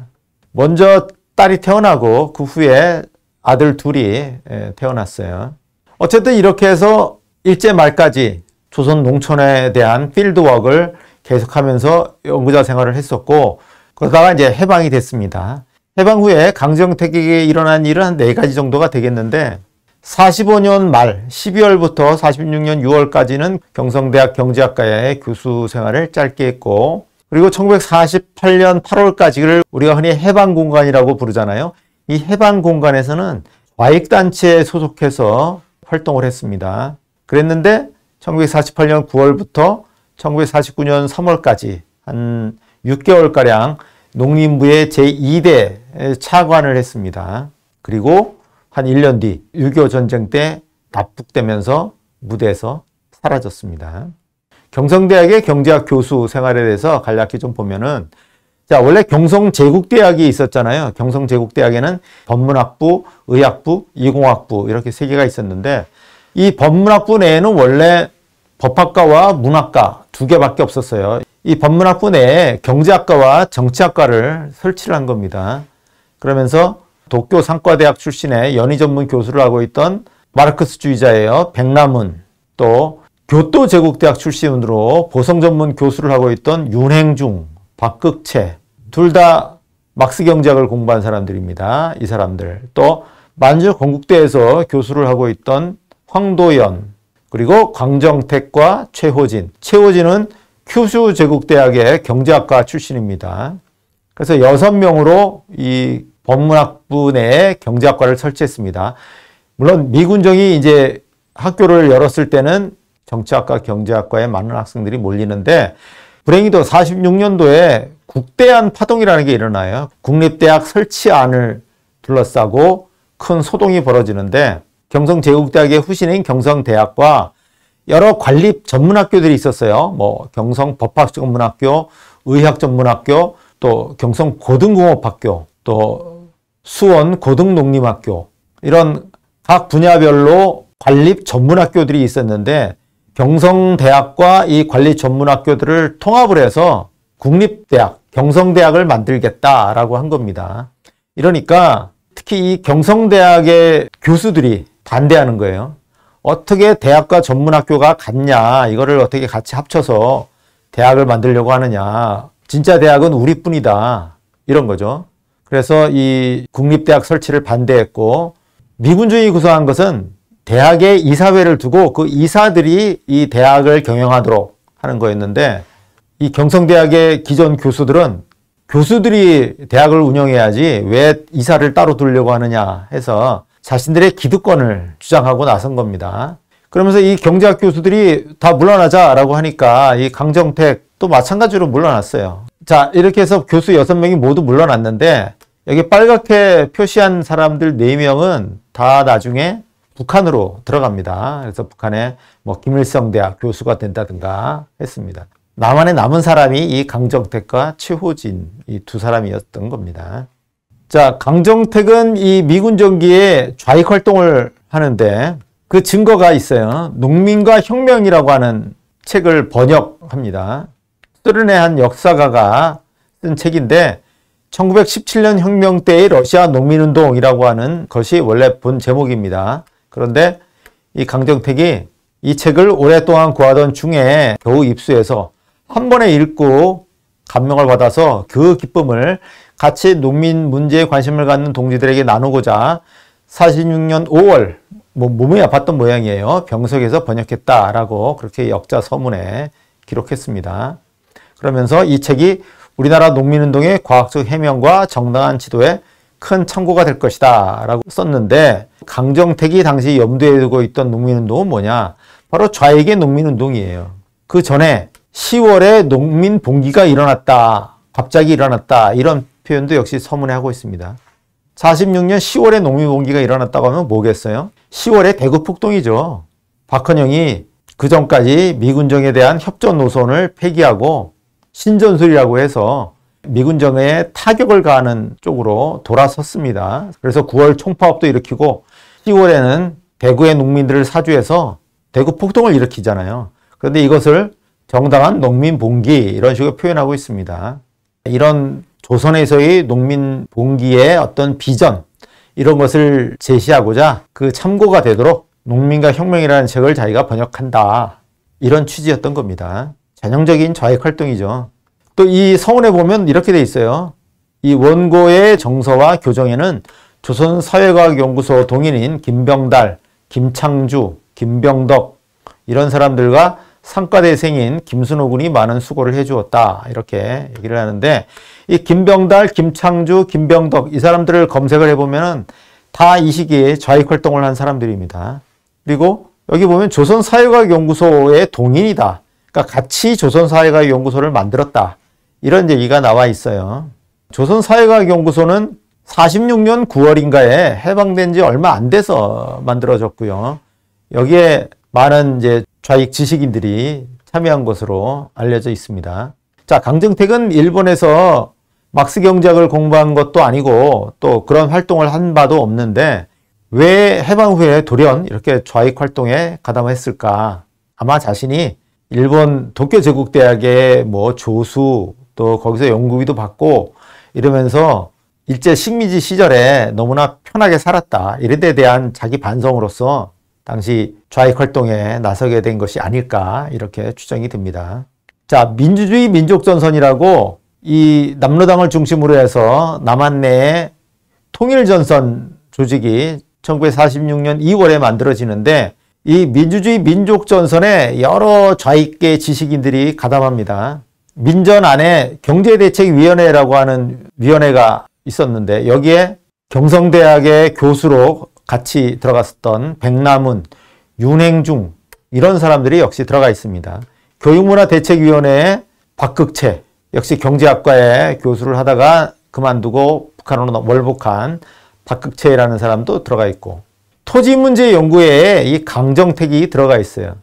먼저 딸이 태어나고 그 후에 아들 둘이 예, 태어났어요. 어쨌든 이렇게 해서 일제 말까지 조선 농촌에 대한 필드웍을 계속하면서 연구자 생활을 했었고 그러다가 이제 해방이 됐습니다. 해방 후에 강정택에게 일어난 일은 한 네 가지 정도가 되겠는데 45년 말 12월부터 46년 6월까지는 경성대학 경제학과의 교수 생활을 짧게 했고 그리고 1948년 8월까지를 우리가 흔히 해방 공간이라고 부르잖아요. 이 해방 공간에서는 과익 단체에 소속해서 활동을 했습니다. 그랬는데 1948년 9월부터 1949년 3월까지 한 6개월가량 농림부의 제2대 차관을 했습니다. 그리고 한 1년 뒤6.25 전쟁 때 납북되면서 무대에서 사라졌습니다. 경성대학의 경제학 교수 생활에 대해서 간략히 좀 보면은 자 원래 경성제국대학이 있었잖아요. 경성제국대학에는 법문학부, 의학부, 이공학부 이렇게 세 개가 있었는데 이 법문학부 내에는 원래 법학과와 문학과 두 개밖에 없었어요. 이 법문학부 내에 경제학과와 정치학과를 설치를 한 겁니다. 그러면서 도쿄 상과대학 출신의 연희 전문 교수를 하고 있던 마르크스주의자예요. 백남은 또 교토 제국대학 출신으로 보성 전문 교수를 하고 있던 윤행중, 박극채 둘 다 막스 경제학을 공부한 사람들입니다. 이 사람들 또 만주 건국대에서 교수를 하고 있던 황도연 그리고 광정택과 최호진 최호진은 큐슈 제국대학의 경제학과 출신입니다. 그래서 여섯 명으로 이 법문학부 내에 경제학과를 설치했습니다. 물론 미군정이 이제 학교를 열었을 때는 정치학과, 경제학과에 많은 학생들이 몰리는데 불행히도 46년도에 국대안 파동이라는 게 일어나요. 국립대학 설치안을 둘러싸고 큰 소동이 벌어지는데 경성제국대학의 후신인 경성대학과 여러 관립 전문학교들이 있었어요. 뭐 경성 법학전문학교, 의학전문학교, 또 경성 고등공업학교, 또 수원 고등농림학교 이런 각 분야별로 관립 전문학교들이 있었는데 경성대학과 이 관리 전문학교들을 통합을 해서 국립대학, 경성대학을 만들겠다라고 한 겁니다. 이러니까 특히 이 경성대학의 교수들이 반대하는 거예요. 어떻게 대학과 전문학교가 같냐, 이거를 어떻게 같이 합쳐서 대학을 만들려고 하느냐. 진짜 대학은 우리뿐이다. 이런 거죠. 그래서 이 국립대학 설치를 반대했고, 미군주의 구성한 것은 대학의 이사회를 두고 그 이사들이 이 대학을 경영하도록 하는 거였는데 이 경성대학의 기존 교수들은 교수들이 대학을 운영해야지 왜 이사를 따로 두려고 하느냐 해서 자신들의 기득권을 주장하고 나선 겁니다. 그러면서 이 경제학 교수들이 다 물러나자라고 하니까 이 강정택 또 마찬가지로 물러났어요. 자, 이렇게 해서 교수 6명이 모두 물러났는데 여기 빨갛게 표시한 사람들 4명은 다 나중에 북한으로 들어갑니다. 그래서 북한의 뭐 김일성 대학 교수가 된다든가 했습니다. 남한에 남은 사람이 이 강정택과 최호진 이 두 사람이었던 겁니다. 자, 강정택은 이 미군 정기에 좌익 활동을 하는데 그 증거가 있어요. 농민과 혁명이라고 하는 책을 번역합니다. 쓰른의 한 역사가가 쓴 책인데 1917년 혁명 때의 러시아 농민운동이라고 하는 것이 원래 본 제목입니다. 그런데 이 강정택이 이 책을 오랫동안 구하던 중에 겨우 입수해서 한 번에 읽고 감명을 받아서 그 기쁨을 같이 농민 문제에 관심을 갖는 동지들에게 나누고자 46년 5월 뭐 몸이 아팠던 모양이에요. 병석에서 번역했다라고 그렇게 역자 서문에 기록했습니다. 그러면서 이 책이 우리나라 농민운동의 과학적 해명과 정당한 지도에 큰 참고가 될 것이다 라고 썼는데 강정택이 당시 염두에 두고 있던 농민운동은 뭐냐? 바로 좌익의 농민운동이에요. 그 전에 10월에 농민 봉기가 일어났다. 갑자기 일어났다. 이런 표현도 역시 서문에 하고 있습니다. 46년 10월에 농민 봉기가 일어났다고 하면 뭐겠어요? 10월에 대구 폭동이죠. 박헌영이 그 전까지 미군정에 대한 협전 노선을 폐기하고 신전술이라고 해서 미군정에 타격을 가하는 쪽으로 돌아섰습니다. 그래서 9월 총파업도 일으키고 10월에는 대구의 농민들을 사주해서 대구 폭동을 일으키잖아요. 그런데 이것을 정당한 농민 봉기 이런 식으로 표현하고 있습니다. 이런 조선에서의 농민 봉기의 어떤 비전 이런 것을 제시하고자 그 참고가 되도록 농민과 혁명이라는 책을 자기가 번역한다. 이런 취지였던 겁니다. 전형적인 좌익 활동이죠. 또 이 서원에 보면 이렇게 돼 있어요. 이 원고의 정서와 교정에는 조선사회과학연구소 동인인 김병달, 김창주, 김병덕 이런 사람들과 상과대생인 김순호 군이 많은 수고를 해주었다 이렇게 얘기를 하는데 이 김병달, 김창주, 김병덕 이 사람들을 검색을 해보면 다 이 시기에 좌익활동을 한 사람들입니다. 그리고 여기 보면 조선사회과학연구소의 동인이다. 그러니까 같이 조선사회과학연구소를 만들었다. 이런 얘기가 나와 있어요. 조선사회과학연구소는 46년 9월인가에 해방된 지 얼마 안 돼서 만들어졌고요. 여기에 많은 이제 좌익 지식인들이 참여한 것으로 알려져 있습니다. 자, 강정택은 일본에서 막스 경제학을 공부한 것도 아니고 또 그런 활동을 한 바도 없는데 왜 해방 후에 돌연 이렇게 좌익 활동에 가담했을까? 아마 자신이 일본 도쿄 제국 대학의 뭐 조수 또 거기서 연구비도 받고 이러면서 일제 식민지 시절에 너무나 편하게 살았다. 이런 데 대한 자기 반성으로서 당시 좌익 활동에 나서게 된 것이 아닐까 이렇게 추정이 됩니다. 자, 민주주의 민족전선이라고 이 남로당을 중심으로 해서 남한 내에 통일전선 조직이 1946년 2월에 만들어지는데 이 민주주의 민족전선에 여러 좌익계 지식인들이 가담합니다. 민전 안에 경제대책위원회라고 하는 위원회가 있었는데 여기에 경성대학의 교수로 같이 들어갔었던 백남훈, 윤행중 이런 사람들이 역시 들어가 있습니다. 교육문화대책위원회의 박극채 역시 경제학과에 교수를 하다가 그만두고 북한으로 월북한 박극채라는 사람도 들어가 있고 토지문제연구회에 이 강정택이 들어가 있어요.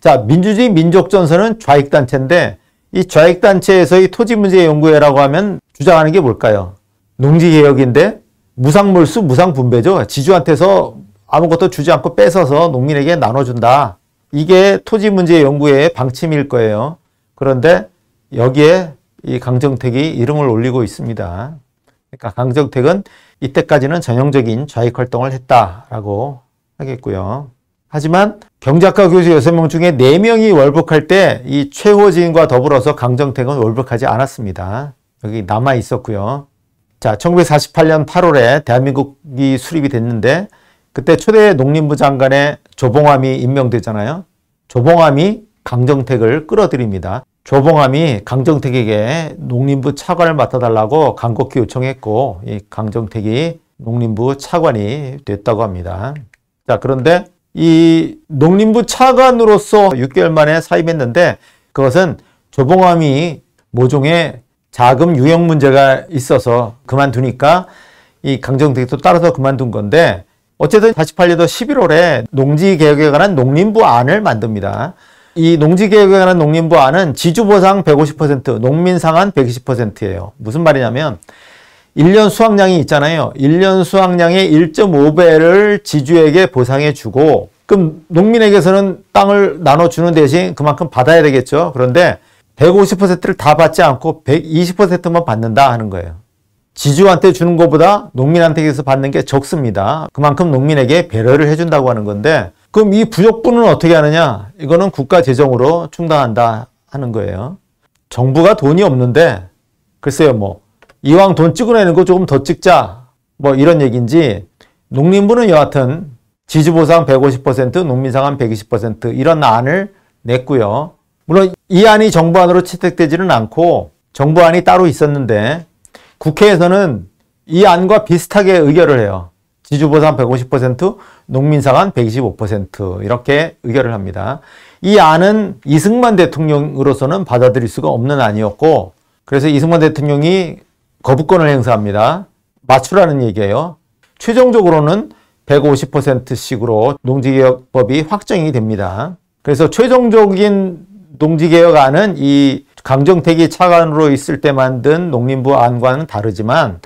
자 민주주의 민족전선은 좌익단체인데 이 좌익단체에서 이 토지문제연구회라고 하면 주장하는 게 뭘까요? 농지개혁인데 무상물수 무상분배죠. 지주한테서 아무것도 주지 않고 뺏어서 농민에게 나눠준다. 이게 토지 문제 연구의 방침일 거예요. 그런데 여기에 이 강정택이 이름을 올리고 있습니다. 그러니까 강정택은 이때까지는 전형적인 좌익 활동을 했다라고 하겠고요. 하지만 경작과 교수 6명 중에 4명이 월북할 때 이 최호진과 더불어서 강정택은 월북하지 않았습니다. 여기 남아 있었고요. 자, 1948년 8월에 대한민국이 수립이 됐는데 그때 초대 농림부 장관의 조봉암이 임명되잖아요. 조봉암이 강정택을 끌어들입니다. 조봉암이 강정택에게 농림부 차관을 맡아달라고 강곡히 요청했고 이 강정택이 농림부 차관이 됐다고 합니다. 자 그런데 이 농림부 차관으로서 6개월 만에 사임했는데 그것은 조봉암이 모종의 자금 유형 문제가 있어서 그만두니까 이강정택이또 따라서 그만둔 건데 어쨌든 48년도 11월에 농지개혁에 관한 농림부 안을 만듭니다. 이 농지개혁에 관한 농림부 안은 지주보상 150%, 농민상한 120%예요. 무슨 말이냐면 1년 수확량이 있잖아요. 1년 수확량의 1.5배를 지주에게 보상해 주고 그럼 농민에게서는 땅을 나눠주는 대신 그만큼 받아야 되겠죠. 그런데 150%를 다 받지 않고 120%만 받는다 하는 거예요. 지주한테 주는 것보다 농민한테서 받는 게 적습니다. 그만큼 농민에게 배려를 해준다고 하는 건데 그럼 이 부족분은 어떻게 하느냐? 이거는 국가 재정으로 충당한다 하는 거예요. 정부가 돈이 없는데 글쎄요 뭐 이왕 돈 찍어내는 거 조금 더 찍자 뭐 이런 얘기인지 농림부는 여하튼 지주보상 150% 농민상한 120% 이런 안을 냈고요. 물론 이 안이 정부안으로 채택되지는 않고 정부안이 따로 있었는데 국회에서는 이 안과 비슷하게 의결을 해요. 지주보상 150%, 농민상한 125% 이렇게 의결을 합니다. 이 안은 이승만 대통령으로서는 받아들일 수가 없는 안이었고 그래서 이승만 대통령이 거부권을 행사합니다. 맞추라는 얘기예요. 최종적으로는 150%씩으로 농지개혁법이 확정이 됩니다. 그래서 최종적인 농지개혁안은 이 강정택이 차관으로 있을 때 만든 농림부 안과는 다르지만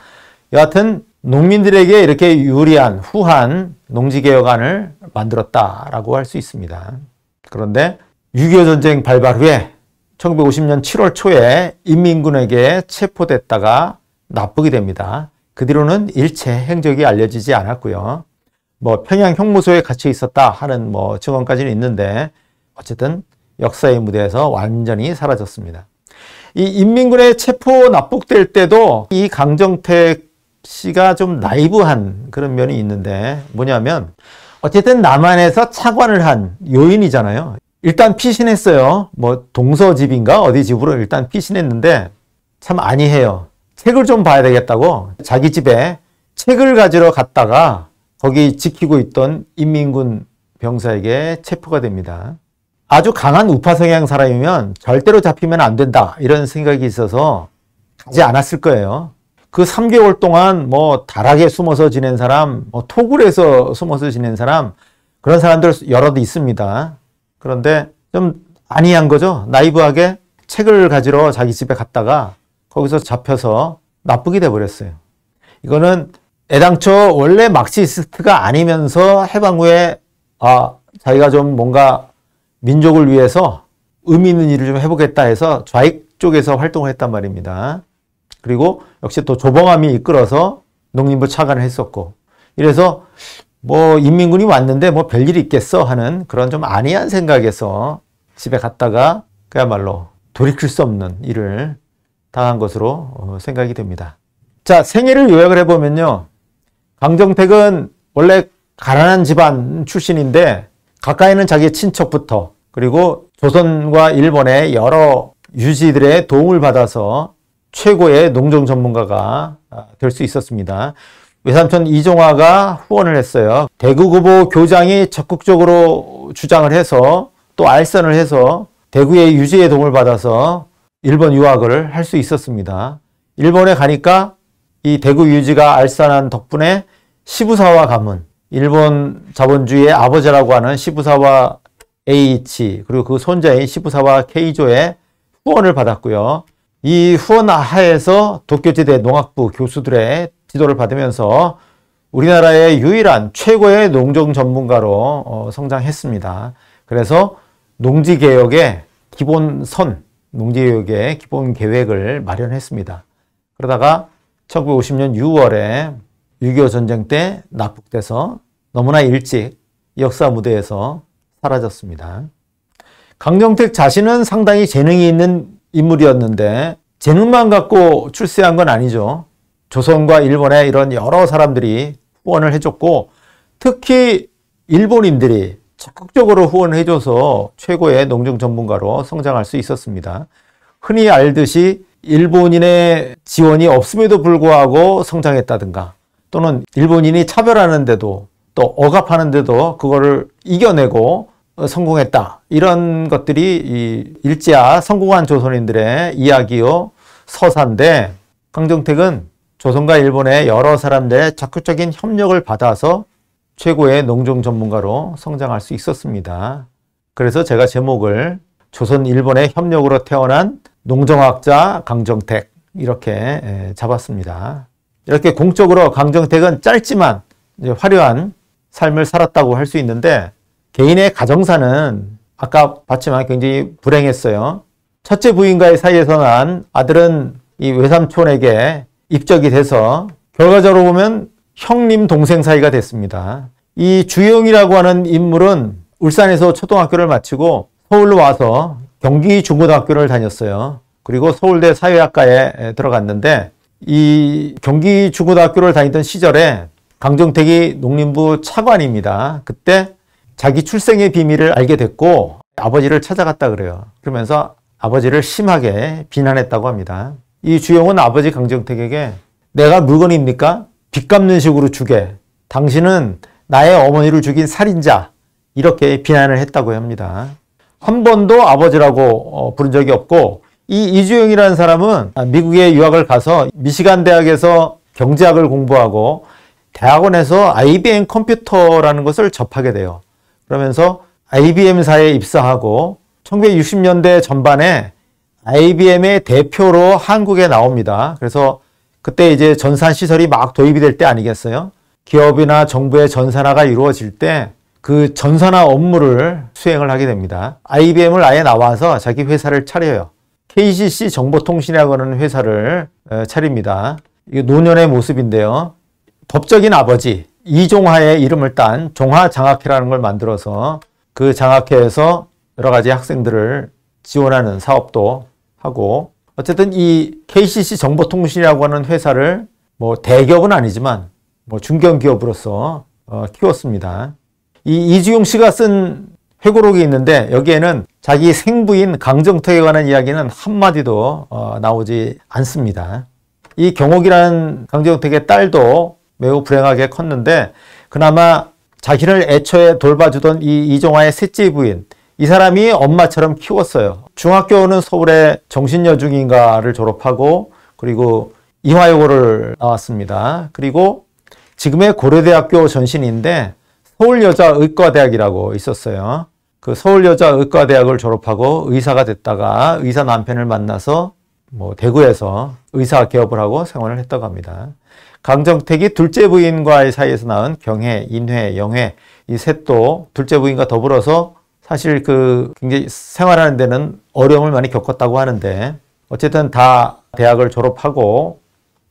여하튼 농민들에게 이렇게 유리한 후한 농지개혁안을 만들었다라고 할 수 있습니다. 그런데 6.25 전쟁 발발 후에 1950년 7월 초에 인민군에게 체포됐다가 납북이 됩니다. 그 뒤로는 일체 행적이 알려지지 않았고요. 뭐 평양 형무소에 갇혀 있었다 하는 뭐 증언까지는 있는데 어쨌든 역사의 무대에서 완전히 사라졌습니다. 이 인민군의 체포 납북될 때도 이 강정택 씨가 좀 나이브한 그런 면이 있는데 뭐냐면 어쨌든 남한에서 차관을 한 요인이잖아요. 일단 피신했어요. 뭐 동서집인가 어디 집으로 일단 피신했는데 참 아니해요. 책을 좀 봐야 되겠다고 자기 집에 책을 가지러 갔다가 거기 지키고 있던 인민군 병사에게 체포가 됩니다. 아주 강한 우파 성향 사람이면 절대로 잡히면 안 된다 이런 생각이 있어서 가지 않았을 거예요. 그 3개월 동안 뭐 다락에 숨어서 지낸 사람, 뭐 토굴에서 숨어서 지낸 사람 그런 사람들 여러도 있습니다. 그런데 좀아니한 거죠. 나이브하게 책을 가지러 자기 집에 갔다가 거기서 잡혀서 나쁘게 돼 버렸어요. 이거는 애당초 원래 막시스트가 아니면서 해방 후에 아 자기가 좀 뭔가 민족을 위해서 의미 있는 일을 좀 해보겠다 해서 좌익 쪽에서 활동을 했단 말입니다. 그리고 역시 또 조봉암이 이끌어서 농림부 차관을 했었고 이래서 뭐 인민군이 왔는데 뭐 별일 있겠어 하는 그런 좀 안이한 생각에서 집에 갔다가 그야말로 돌이킬 수 없는 일을 당한 것으로 어, 생각이 됩니다. 자, 생애를 요약을 해보면요. 강정택은 원래 가난한 집안 출신인데 가까이는 자기 친척부터 그리고 조선과 일본의 여러 유지들의 도움을 받아서 최고의 농정 전문가가 아, 될수 있었습니다. 외삼촌 이종화가 후원을 했어요. 대구고보 교장이 적극적으로 주장을 해서 또 알선을 해서 대구의 유지의 도움을 받아서 일본 유학을 할 수 있었습니다. 일본에 가니까 이 대구 유지가 알선한 덕분에 시부사와 가문, 일본 자본주의의 아버지라고 하는 시부사와 H 그리고 그 손자인 시부사와 K조의 후원을 받았고요. 이 후원 하에서 도쿄지대 농학부 교수들의 지도를 받으면서 우리나라의 유일한 최고의 농정 전문가로 어, 성장했습니다. 그래서 농지개혁의 기본선, 농지개혁의 기본 계획을 마련했습니다. 그러다가 1950년 6월에 6.25 전쟁 때 납북돼서 너무나 일찍 역사 무대에서 사라졌습니다. 강정택 자신은 상당히 재능이 있는 인물이었는데 재능만 갖고 출세한 건 아니죠. 조선과 일본의 이런 여러 사람들이 후원을 해줬고 특히 일본인들이 적극적으로 후원을 해줘서 최고의 농정 전문가로 성장할 수 있었습니다. 흔히 알듯이 일본인의 지원이 없음에도 불구하고 성장했다든가 또는 일본인이 차별하는데도 또 억압하는데도 그거를 이겨내고 어, 성공했다. 이런 것들이 이일제와 성공한 조선인들의 이야기요 서사인데 강정택은 조선과 일본의 여러 사람들의 적극적인 협력을 받아서 최고의 농종 전문가로 성장할 수 있었습니다. 그래서 제가 제목을 조선 일본의 협력으로 태어난 농정학자 강정택 이렇게 잡았습니다. 이렇게 공적으로 강정택은 짧지만 화려한 삶을 살았다고 할 수 있는데 개인의 가정사는 아까 봤지만 굉장히 불행했어요. 첫째 부인과의 사이에서 난 아들은 이 외삼촌에게 입적이 돼서 결과적으로 보면 형님 동생 사이가 됐습니다. 이 주영이라고 하는 인물은 울산에서 초등학교를 마치고 서울로 와서 경기 중고등학교를 다녔어요. 그리고 서울대 사회학과에 들어갔는데 이 경기 중고등학교를 다니던 시절에 강정택이 농림부 차관입니다. 그때 자기 출생의 비밀을 알게 됐고 아버지를 찾아갔다 그래요. 그러면서 아버지를 심하게 비난했다고 합니다. 이 주영은 아버지 강정택에게 내가 물건입니까? 빚 갚는 식으로 주게. 당신은 나의 어머니를 죽인 살인자. 이렇게 비난을 했다고 합니다. 한 번도 아버지라고 어, 부른 적이 없고 이 이주영이라는 사람은 미국에 유학을 가서 미시간 대학에서 경제학을 공부하고 대학원에서 IBM 컴퓨터라는 것을 접하게 돼요. 그러면서 IBM사에 입사하고 1960년대 전반에 IBM의 대표로 한국에 나옵니다. 그래서 그때 이제 전산 시설이 막 도입이 될 때 아니겠어요? 기업이나 정부의 전산화가 이루어질 때 그 전산화 업무를 수행을 하게 됩니다. IBM을 아예 나와서 자기 회사를 차려요. KCC 정보통신이라고 하는 회사를 차립니다. 이게 노년의 모습인데요. 법적인 아버지 이종하의 이름을 딴종하장학회라는걸 만들어서 그 장학회에서 여러 가지 학생들을 지원하는 사업도 하고 어쨌든 이 KCC 정보통신이라고 하는 회사를 뭐 대기업은 아니지만 뭐 중견기업으로서 어, 키웠습니다. 이 이주용 씨가 쓴 회고록이 있는데 여기에는 자기 생부인 강정택에 관한 이야기는 한마디도 어, 나오지 않습니다. 이 경옥이라는 강정택의 딸도 매우 불행하게 컸는데 그나마 자기를 애초에 돌봐주던 이 이종화의 셋째 부인 이 사람이 엄마처럼 키웠어요. 중학교는 서울의 정신여중인가를 졸업하고 그리고 이화여고를 나왔습니다. 그리고 지금의 고려대학교 전신인데 서울여자의과대학이라고 있었어요. 그 서울여자의과대학을 졸업하고 의사가 됐다가 의사 남편을 만나서 뭐 대구에서 의사 개업을 하고 생활을 했다고 합니다. 강정택이 둘째 부인과의 사이에서 낳은 경혜, 인혜, 영혜 이 셋도 둘째 부인과 더불어서 사실 그 굉장히 생활하는 데는 어려움을 많이 겪었다고 하는데 어쨌든 다 대학을 졸업하고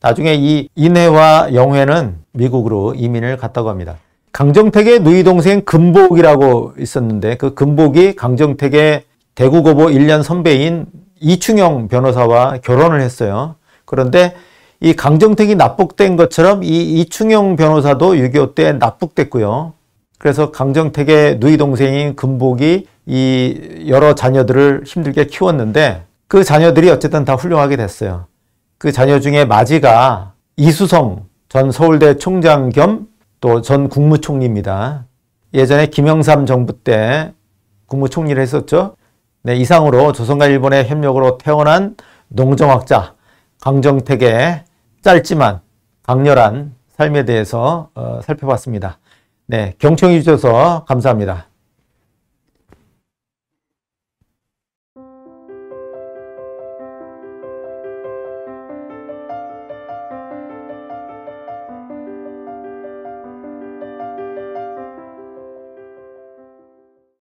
나중에 이 인혜와 영혜는 미국으로 이민을 갔다고 합니다. 강정택의 누이 동생 금복이라고 있었는데 그 금복이 강정택의 대구고보 1년 선배인 이충영 변호사와 결혼을 했어요. 그런데 이 강정택이 납북된 것처럼 이 이충영 변호사도 6.25 때 납북됐고요. 그래서 강정택의 누이 동생인 금복이 이 여러 자녀들을 힘들게 키웠는데 그 자녀들이 어쨌든 다 훌륭하게 됐어요. 그 자녀 중에 마지가 이수성 전 서울대 총장 겸 또전 국무총리입니다. 예전에 김영삼 정부 때 국무총리를 했었죠. 네, 이상으로 조선과 일본의 협력으로 태어난 농정학자 강정택의 짧지만 강렬한 삶에 대해서 어, 살펴봤습니다. 네, 경청해 주셔서 감사합니다.